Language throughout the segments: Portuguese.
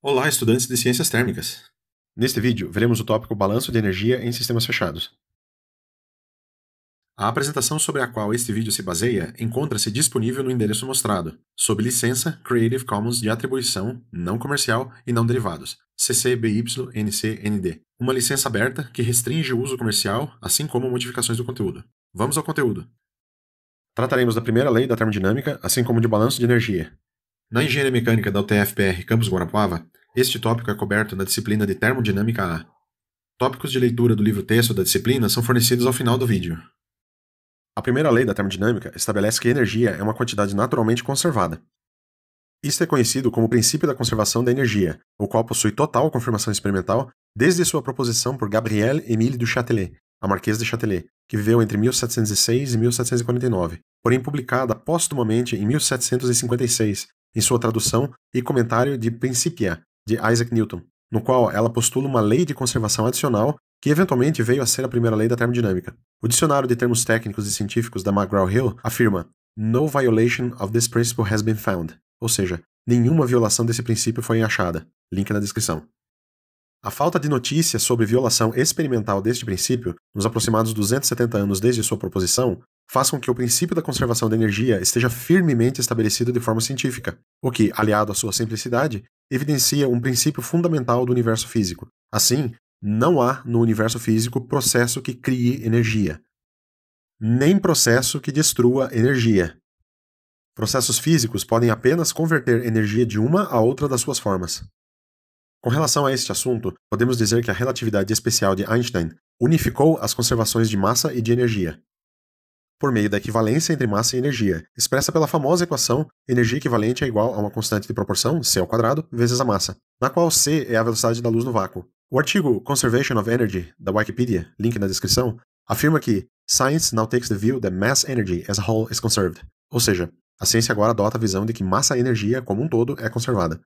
Olá, estudantes de Ciências Térmicas! Neste vídeo, veremos o tópico Balanço de Energia em Sistemas Fechados. A apresentação sobre a qual este vídeo se baseia encontra-se disponível no endereço mostrado, sob licença Creative Commons de atribuição não comercial e não derivados, CC-BY-NC-ND, uma licença aberta que restringe o uso comercial, assim como modificações do conteúdo. Vamos ao conteúdo. Trataremos da primeira lei da termodinâmica, assim como de balanço de energia. Na engenharia mecânica da UTF-PR Campus Guarapuava, este tópico é coberto na disciplina de Termodinâmica A. Tópicos de leitura do livro texto da disciplina são fornecidos ao final do vídeo. A primeira lei da termodinâmica estabelece que energia é uma quantidade naturalmente conservada. Isto é conhecido como o princípio da conservação da energia, o qual possui total confirmação experimental desde sua proposição por Gabriel Émile du Châtelet, a Marquesa de Châtelet, que viveu entre 1706 e 1749, porém publicada póstumamente em 1756, em sua tradução e comentário de Principia, de Isaac Newton, no qual ela postula uma lei de conservação adicional que eventualmente veio a ser a primeira lei da termodinâmica. O dicionário de termos técnicos e científicos da McGraw-Hill afirma No violation of this principle has been found, ou seja, nenhuma violação desse princípio foi achada. Link na descrição. A falta de notícias sobre violação experimental deste princípio, nos aproximados 270 anos desde sua proposição, faz com que o princípio da conservação da energia esteja firmemente estabelecido de forma científica, o que, aliado à sua simplicidade, evidencia um princípio fundamental do universo físico. Assim, não há no universo físico processo que crie energia, nem processo que destrua energia. Processos físicos podem apenas converter energia de uma a outra das suas formas. Com relação a este assunto, podemos dizer que a relatividade especial de Einstein unificou as conservações de massa e de energia, por meio da equivalência entre massa e energia, expressa pela famosa equação energia equivalente é igual a uma constante de proporção, c ao quadrado, vezes a massa, na qual c é a velocidade da luz no vácuo. O artigo Conservation of Energy, da Wikipedia, link na descrição, afirma que Science now takes the view that mass energy as a whole is conserved, ou seja, a ciência agora adota a visão de que massa e energia como um todo é conservada.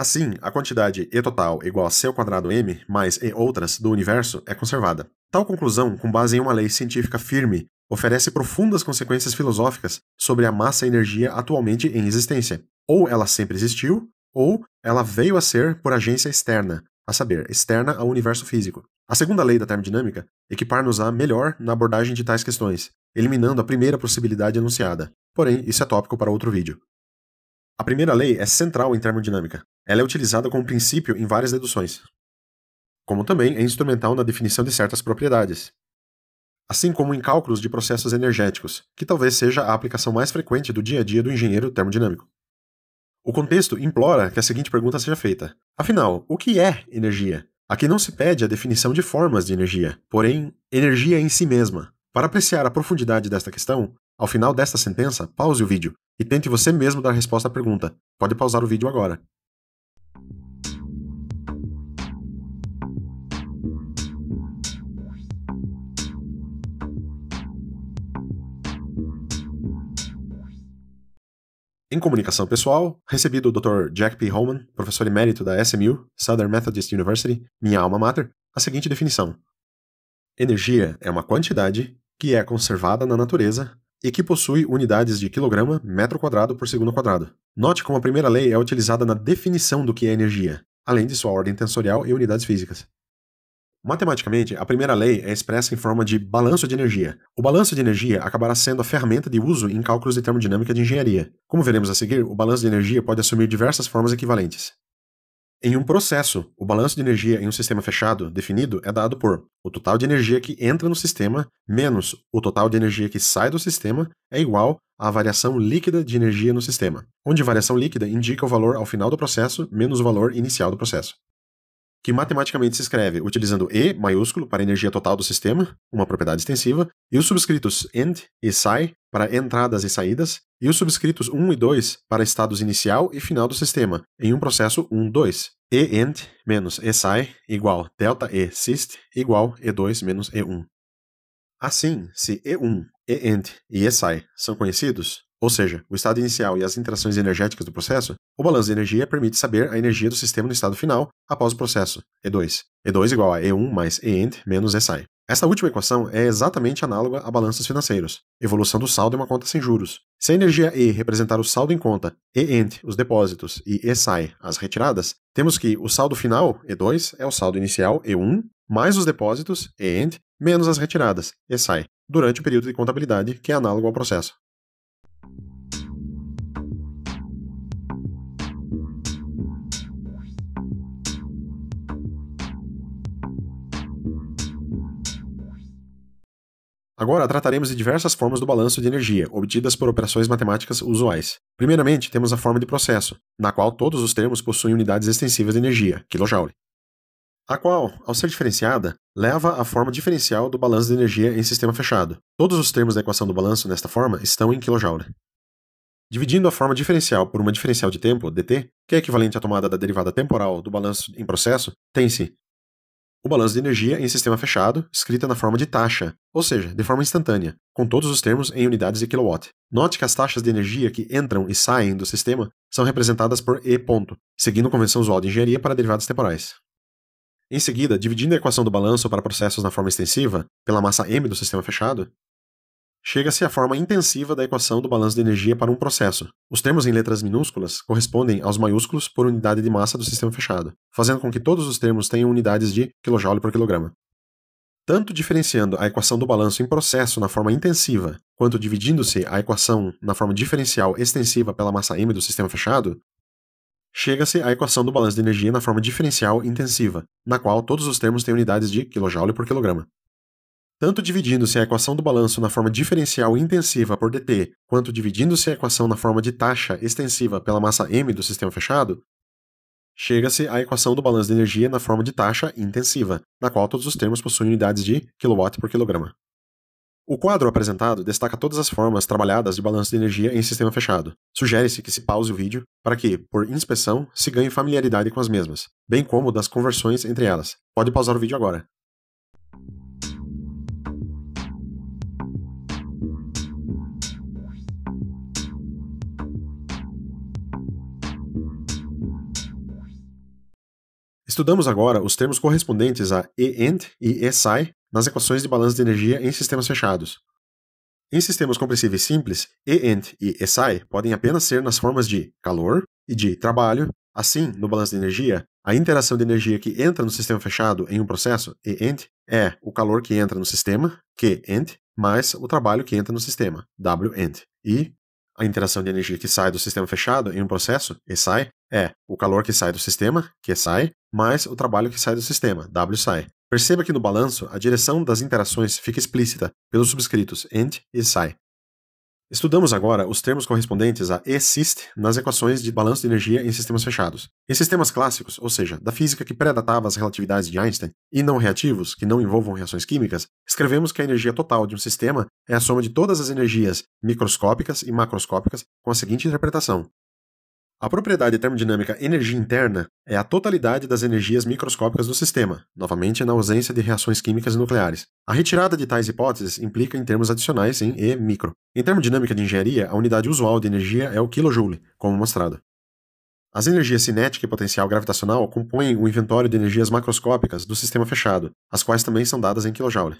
Assim, a quantidade E total igual a C ao quadrado m mais E outras do universo é conservada. Tal conclusão, com base em uma lei científica firme, oferece profundas consequências filosóficas sobre a massa e energia atualmente em existência. Ou ela sempre existiu, ou ela veio a ser por agência externa, a saber, externa ao universo físico. A segunda lei da termodinâmica equipar-nos-á melhor na abordagem de tais questões, eliminando a primeira possibilidade anunciada. Porém, isso é tópico para outro vídeo. A primeira lei é central em termodinâmica ela é utilizada como princípio em várias deduções, como também é instrumental na definição de certas propriedades, assim como em cálculos de processos energéticos, que talvez seja a aplicação mais frequente do dia a dia do engenheiro termodinâmico. O contexto implora que a seguinte pergunta seja feita: afinal, o que é energia? Aqui não se pede a definição de formas de energia, porém, energia em si mesma. Para apreciar a profundidade desta questão, ao final desta sentença, pause o vídeo e tente você mesmo dar resposta à pergunta. Pode pausar o vídeo agora. Em comunicação pessoal, recebi do Dr. Jack P. Holman, professor emérito da SMU, Southern Methodist University, minha alma mater, a seguinte definição: Energia é uma quantidade que é conservada na natureza e que possui unidades de quilograma, metro quadrado por segundo quadrado. Note como a primeira lei é utilizada na definição do que é energia, além de sua ordem tensorial e unidades físicas. Matematicamente, a primeira lei é expressa em forma de balanço de energia. O balanço de energia acabará sendo a ferramenta de uso em cálculos de termodinâmica de engenharia. Como veremos a seguir, o balanço de energia pode assumir diversas formas equivalentes. Em um processo, o balanço de energia em um sistema fechado definido é dado por o total de energia que entra no sistema menos o total de energia que sai do sistema é igual à variação líquida de energia no sistema, onde variação líquida indica o valor ao final do processo menos o valor inicial do processo que matematicamente se escreve utilizando E maiúsculo para a energia total do sistema, uma propriedade extensiva, e os subscritos end e sai para entradas e saídas, e os subscritos 1 e 2 para estados inicial e final do sistema, em um processo 1, 2. E end menos E sai igual delta E sist igual E2 menos E1. Assim, se E1, E end e E sai são conhecidos, ou seja, o estado inicial e as interações energéticas do processo, o balanço de energia permite saber a energia do sistema no estado final após o processo, E2. E2 igual a E1 mais EEnd menos ESAI. Esta última equação é exatamente análoga a balanços financeiros, evolução do saldo em é uma conta sem juros. Se a energia E representar o saldo em conta, EEnd, os depósitos, e ESAI, as retiradas, temos que o saldo final, E2, é o saldo inicial, E1, mais os depósitos, EEnd, menos as retiradas, ESAI, durante o período de contabilidade, que é análogo ao processo. Agora trataremos de diversas formas do balanço de energia, obtidas por operações matemáticas usuais. Primeiramente, temos a forma de processo, na qual todos os termos possuem unidades extensivas de energia, kJ, a qual, ao ser diferenciada, leva à forma diferencial do balanço de energia em sistema fechado. Todos os termos da equação do balanço nesta forma estão em kJ. Dividindo a forma diferencial por uma diferencial de tempo, dt, que é equivalente à tomada da derivada temporal do balanço em processo, tem-se o balanço de energia em sistema fechado, escrita na forma de taxa, ou seja, de forma instantânea, com todos os termos em unidades de kilowatt. Note que as taxas de energia que entram e saem do sistema são representadas por E ponto, seguindo a convenção usual de engenharia para derivadas temporais. Em seguida, dividindo a equação do balanço para processos na forma extensiva pela massa M do sistema fechado, chega-se à forma intensiva da equação do balanço de energia para um processo. Os termos em letras minúsculas correspondem aos maiúsculos por unidade de massa do sistema fechado, fazendo com que todos os termos tenham unidades de kJ por quilograma. Tanto diferenciando a equação do balanço em processo na forma intensiva, quanto dividindo-se a equação na forma diferencial extensiva pela massa m do sistema fechado, chega-se à equação do balanço de energia na forma diferencial intensiva, na qual todos os termos têm unidades de kJ por quilograma tanto dividindo-se a equação do balanço na forma diferencial intensiva por dt, quanto dividindo-se a equação na forma de taxa extensiva pela massa m do sistema fechado, chega-se à equação do balanço de energia na forma de taxa intensiva, na qual todos os termos possuem unidades de kW por quilograma. O quadro apresentado destaca todas as formas trabalhadas de balanço de energia em sistema fechado. Sugere-se que se pause o vídeo para que, por inspeção, se ganhe familiaridade com as mesmas, bem como das conversões entre elas. Pode pausar o vídeo agora. Estudamos agora os termos correspondentes a E-AND e E-SAI nas equações de balanço de energia em sistemas fechados. Em sistemas compressíveis simples, E-AND e E-SAI podem apenas ser nas formas de calor e de trabalho. Assim, no balanço de energia, a interação de energia que entra no sistema fechado em um processo, E-AND, é o calor que entra no sistema, Q-AND, mais o trabalho que entra no sistema, W-AND, e a interação de energia que sai do sistema fechado em um processo, e sai, é o calor que sai do sistema, que sai, mais o trabalho que sai do sistema, W sai. Perceba que no balanço, a direção das interações fica explícita pelos subscritos ent e SAI. Estudamos agora os termos correspondentes a existe nas equações de balanço de energia em sistemas fechados. Em sistemas clássicos, ou seja, da física que predatava as relatividades de Einstein, e não reativos, que não envolvam reações químicas, escrevemos que a energia total de um sistema é a soma de todas as energias microscópicas e macroscópicas com a seguinte interpretação: a propriedade termodinâmica energia interna é a totalidade das energias microscópicas do sistema, novamente na ausência de reações químicas e nucleares. A retirada de tais hipóteses implica em termos adicionais em E micro. Em termodinâmica de engenharia, a unidade usual de energia é o kilojoule, como mostrado. As energias cinética e potencial gravitacional compõem o inventório de energias macroscópicas do sistema fechado, as quais também são dadas em quilojoule.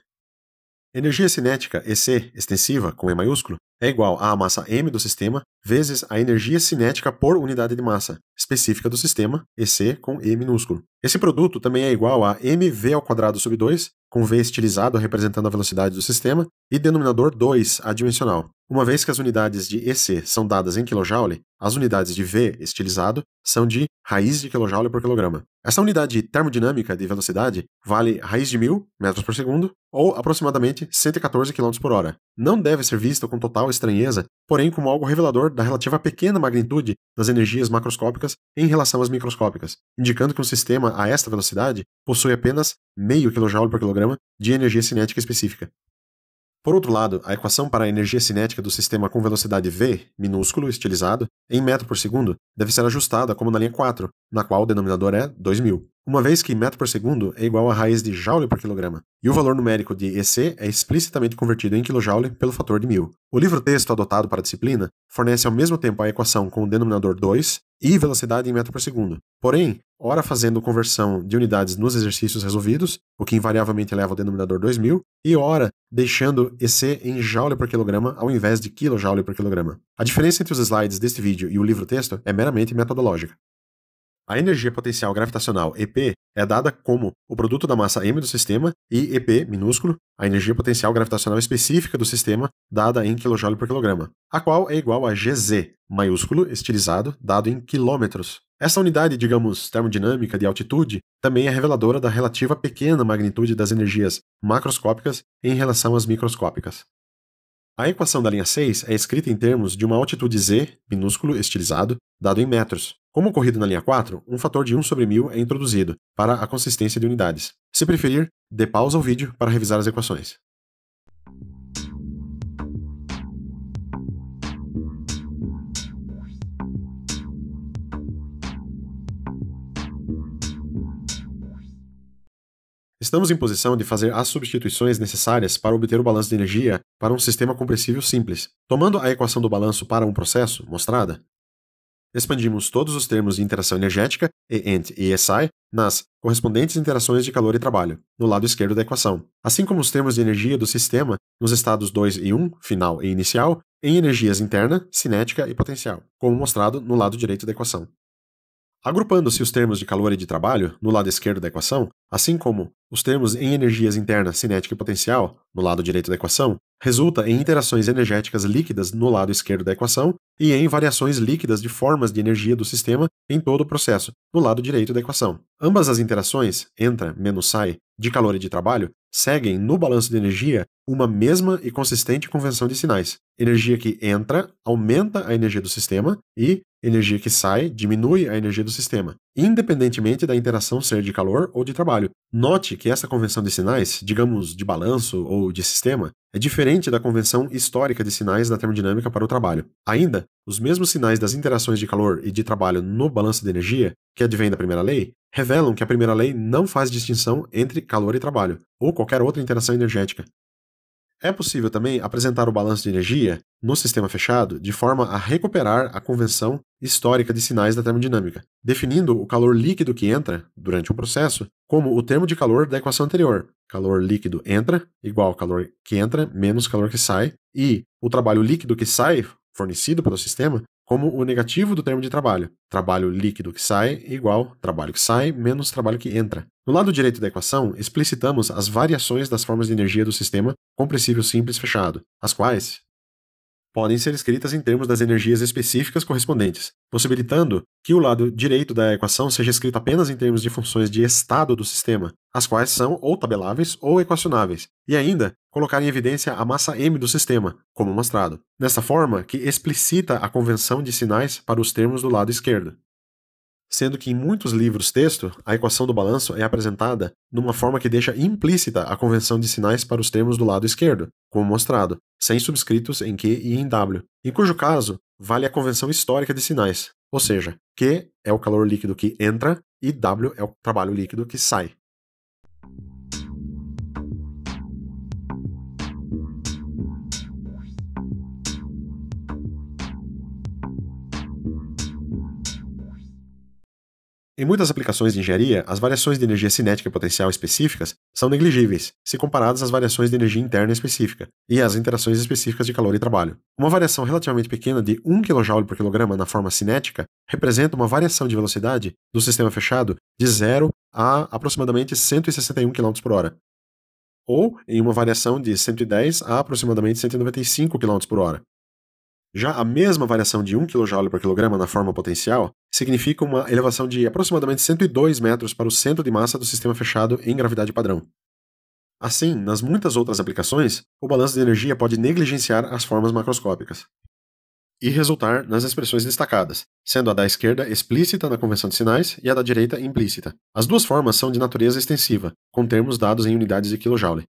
Energia cinética, EC, extensiva, com E maiúsculo, é igual à massa m do sistema vezes a energia cinética por unidade de massa, específica do sistema, EC, com E minúsculo. Esse produto também é igual a mv ao quadrado sub 2, com V estilizado representando a velocidade do sistema, e denominador 2, adimensional. Uma vez que as unidades de EC são dadas em kJ, as unidades de V estilizado são de raiz de kJ por quilograma. Essa unidade termodinâmica de velocidade vale raiz de 1.000 metros por segundo, ou aproximadamente 114 km por hora. Não deve ser vista com total estranheza, porém como algo revelador da relativa pequena magnitude das energias macroscópicas em relação às microscópicas, indicando que um sistema a esta velocidade possui apenas meio kJ por quilograma de energia cinética específica. Por outro lado, a equação para a energia cinética do sistema com velocidade v, minúsculo, estilizado, em metro por segundo, deve ser ajustada como na linha 4, na qual o denominador é 2000. Uma vez que metro por segundo é igual à raiz de joule por quilograma, e o valor numérico de EC é explicitamente convertido em kilojoule pelo fator de 1000. O livro-texto adotado para a disciplina fornece ao mesmo tempo a equação com o denominador 2 e velocidade em metro por segundo. Porém, ora fazendo conversão de unidades nos exercícios resolvidos, o que invariavelmente leva ao denominador 2000, e ora deixando EC em joule por quilograma ao invés de kilojoule por quilograma. A diferença entre os slides deste vídeo e o livro-texto é meramente metodológica. A energia potencial gravitacional EP é dada como o produto da massa m do sistema e EP minúsculo, a energia potencial gravitacional específica do sistema dada em kJ por quilograma, a qual é igual a GZ, maiúsculo estilizado, dado em quilômetros. Essa unidade, digamos, termodinâmica de altitude, também é reveladora da relativa pequena magnitude das energias macroscópicas em relação às microscópicas. A equação da linha 6 é escrita em termos de uma altitude z, minúsculo estilizado, dado em metros. Como ocorrido na linha 4, um fator de 1 sobre 1000 é introduzido, para a consistência de unidades. Se preferir, dê pausa ao vídeo para revisar as equações. Estamos em posição de fazer as substituições necessárias para obter o balanço de energia para um sistema compressível simples, tomando a equação do balanço para um processo, mostrada. Expandimos todos os termos de interação energética, ent e ESI, nas correspondentes interações de calor e trabalho, no lado esquerdo da equação, assim como os termos de energia do sistema nos estados 2 e 1, final e inicial, em energias interna, cinética e potencial, como mostrado no lado direito da equação. Agrupando-se os termos de calor e de trabalho no lado esquerdo da equação, assim como os termos em energias internas cinética e potencial no lado direito da equação, resulta em interações energéticas líquidas no lado esquerdo da equação e em variações líquidas de formas de energia do sistema em todo o processo no lado direito da equação. Ambas as interações, entra menos sai, de calor e de trabalho, seguem no balanço de energia uma mesma e consistente convenção de sinais. Energia que entra aumenta a energia do sistema e, energia que sai diminui a energia do sistema, independentemente da interação ser de calor ou de trabalho. Note que essa convenção de sinais, digamos de balanço ou de sistema, é diferente da convenção histórica de sinais da termodinâmica para o trabalho. Ainda, os mesmos sinais das interações de calor e de trabalho no balanço de energia, que advém da primeira lei, revelam que a primeira lei não faz distinção entre calor e trabalho, ou qualquer outra interação energética. É possível também apresentar o balanço de energia no sistema fechado de forma a recuperar a convenção histórica de sinais da termodinâmica, definindo o calor líquido que entra durante o processo como o termo de calor da equação anterior. Calor líquido entra igual calor que entra menos calor que sai, e o trabalho líquido que sai fornecido pelo sistema como o negativo do termo de trabalho. Trabalho líquido que sai igual trabalho que sai menos trabalho que entra. No lado direito da equação, explicitamos as variações das formas de energia do sistema compressível simples fechado, as quais podem ser escritas em termos das energias específicas correspondentes, possibilitando que o lado direito da equação seja escrito apenas em termos de funções de estado do sistema, as quais são ou tabeláveis ou equacionáveis, e ainda colocar em evidência a massa m do sistema, como mostrado. nessa forma, que explicita a convenção de sinais para os termos do lado esquerdo sendo que em muitos livros texto, a equação do balanço é apresentada numa forma que deixa implícita a convenção de sinais para os termos do lado esquerdo, como mostrado, sem subscritos em Q e em W, em cujo caso vale a convenção histórica de sinais, ou seja, Q é o calor líquido que entra e W é o trabalho líquido que sai. Em muitas aplicações de engenharia, as variações de energia cinética potencial específicas são negligíveis, se comparadas às variações de energia interna específica e às interações específicas de calor e trabalho. Uma variação relativamente pequena de 1 kJ por kg na forma cinética representa uma variação de velocidade do sistema fechado de 0 a aproximadamente 161 km por hora, ou em uma variação de 110 a aproximadamente 195 km por hora, já a mesma variação de 1 kJ por kg na forma potencial significa uma elevação de aproximadamente 102 metros para o centro de massa do sistema fechado em gravidade padrão. Assim, nas muitas outras aplicações, o balanço de energia pode negligenciar as formas macroscópicas e resultar nas expressões destacadas, sendo a da esquerda explícita na convenção de sinais e a da direita implícita. As duas formas são de natureza extensiva, com termos dados em unidades de kJ,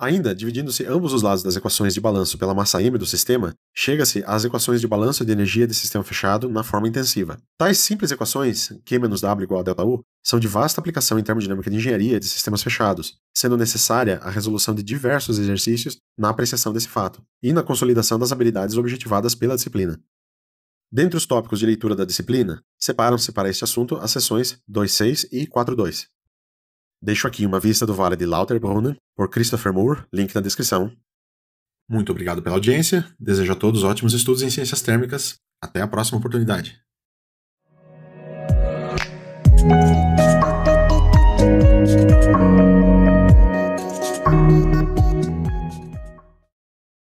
Ainda, dividindo-se ambos os lados das equações de balanço pela massa M do sistema, chega-se às equações de balanço de energia de sistema fechado na forma intensiva. Tais simples equações, Q menos W igual a ΔU, são de vasta aplicação em termodinâmica de engenharia de sistemas fechados, sendo necessária a resolução de diversos exercícios na apreciação desse fato e na consolidação das habilidades objetivadas pela disciplina. Dentre os tópicos de leitura da disciplina, separam-se para este assunto as seções 2.6 e 4.2. Deixo aqui uma vista do Vale de Lauterbrunnen por Christopher Moore, link na descrição. Muito obrigado pela audiência, desejo a todos ótimos estudos em ciências térmicas. Até a próxima oportunidade. Thank you.